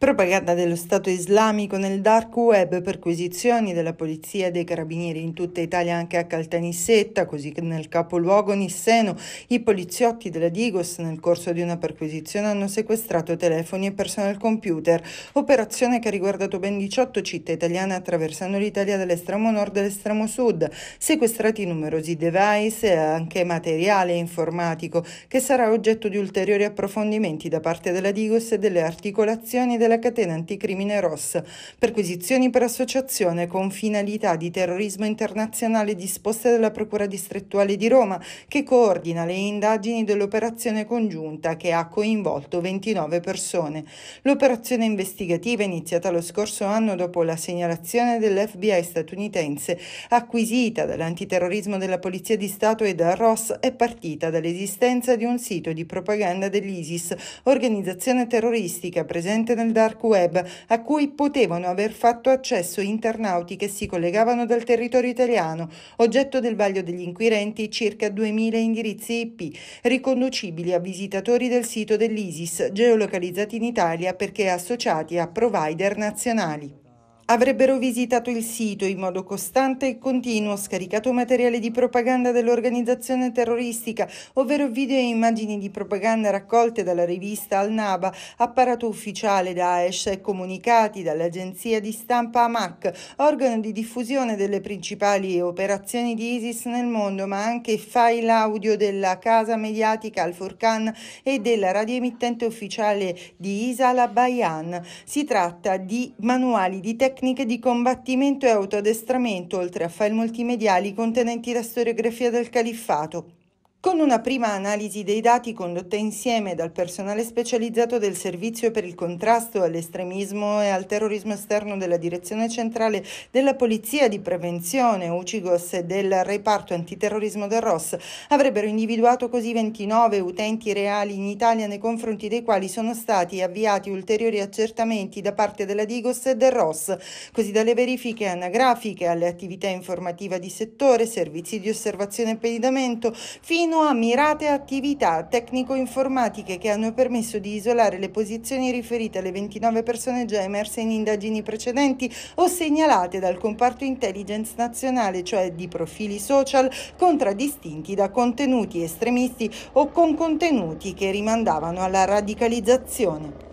Propaganda dello Stato islamico nel dark web, perquisizioni della polizia e dei carabinieri in tutta Italia anche a Caltanissetta, così che nel capoluogo Nisseno i poliziotti della Digos nel corso di una perquisizione hanno sequestrato telefoni e personal computer, operazione che ha riguardato ben 18 città italiane attraversando l'Italia dall'estremo nord all'estremo sud, sequestrati numerosi device e anche materiale informatico che sarà oggetto di ulteriori approfondimenti da parte della Digos e delle articolazioni della della catena anticrimine ROS. perquisizioni per associazione con finalità di terrorismo internazionale disposte dalla Procura distrettuale di Roma, che coordina le indagini dell'operazione congiunta che ha coinvolto 29 persone. L'operazione investigativa, iniziata lo scorso anno dopo la segnalazione dell'FBI statunitense, acquisita dall'antiterrorismo della Polizia di Stato e da ROS, è partita dall'esistenza di un sito di propaganda dell'ISIS, organizzazione terroristica presente nel dark web a cui potevano aver fatto accesso internauti che si collegavano dal territorio italiano, oggetto del vaglio degli inquirenti circa 2000 indirizzi IP riconducibili a visitatori del sito dell'ISIS geolocalizzati in Italia perché associati a provider nazionali. Avrebbero visitato il sito in modo costante e continuo, scaricato materiale di propaganda dell'organizzazione terroristica, ovvero video e immagini di propaganda raccolte dalla rivista Al-Naba, apparato ufficiale Daesh, e comunicati dall'agenzia di stampa AMAC, organo di diffusione delle principali operazioni di ISIS nel mondo, ma anche file audio della casa mediatica Al-Furqan e della radioemittente ufficiale di Isala Bayan. Si tratta di manuali di tecnica tecniche di combattimento e autoaddestramento, oltre a file multimediali contenenti la storiografia del califfato, con una prima analisi dei dati condotta insieme dal personale specializzato del Servizio per il contrasto all'estremismo e al terrorismo esterno della Direzione Centrale della Polizia di Prevenzione UCIGOS e del Reparto Antiterrorismo del ROS, avrebbero individuato così 29 utenti reali in Italia nei confronti dei quali sono stati avviati ulteriori accertamenti da parte della Digos e del ROS, così dalle verifiche anagrafiche alle attività informativa di settore, servizi di osservazione e pedinamento, fino fino a mirate attività tecnico-informatiche che hanno permesso di isolare le posizioni riferite alle 29 persone già emerse in indagini precedenti o segnalate dal comparto intelligence nazionale, cioè di profili social contraddistinti da contenuti estremisti o con contenuti che rimandavano alla radicalizzazione.